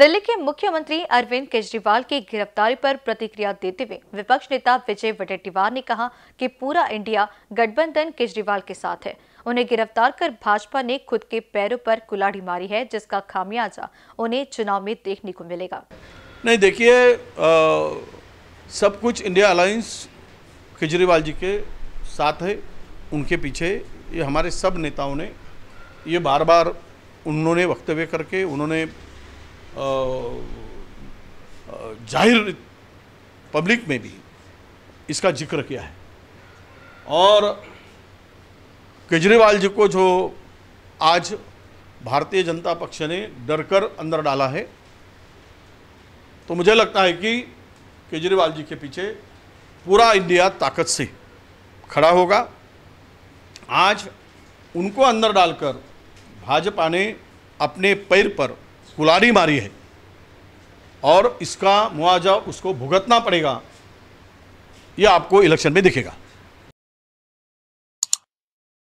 दिल्ली के मुख्यमंत्री अरविंद केजरीवाल की गिरफ्तारी पर प्रतिक्रिया देते हुए विपक्ष नेता विजय वडेट्टीवार ने कहा कि पूरा इंडिया गठबंधन केजरीवाल के साथ है उन्हें गिरफ्तार कर भाजपा ने खुद के पैरों पर कुलाड़ी मारी है जिसका खामियाजा उन्हें चुनाव में देखने को मिलेगा नहीं देखिए सब कुछ इंडिया अलायंस केजरीवाल जी के साथ है उनके पीछे ये हमारे सब नेताओं ने ये बार बार उन्होंने वक्तव्य करके उन्होंने जाहिर पब्लिक में भी इसका जिक्र किया है और केजरीवाल जी को जो आज भारतीय जनता पक्ष ने डरकर अंदर डाला है तो मुझे लगता है कि केजरीवाल जी के पीछे पूरा इंडिया ताकत से खड़ा होगा आज उनको अंदर डालकर भाजपा ने अपने पैर पर कुलारी मारी है और इसका मुआवजा उसको भुगतना पड़ेगा यह आपको इलेक्शन में दिखेगा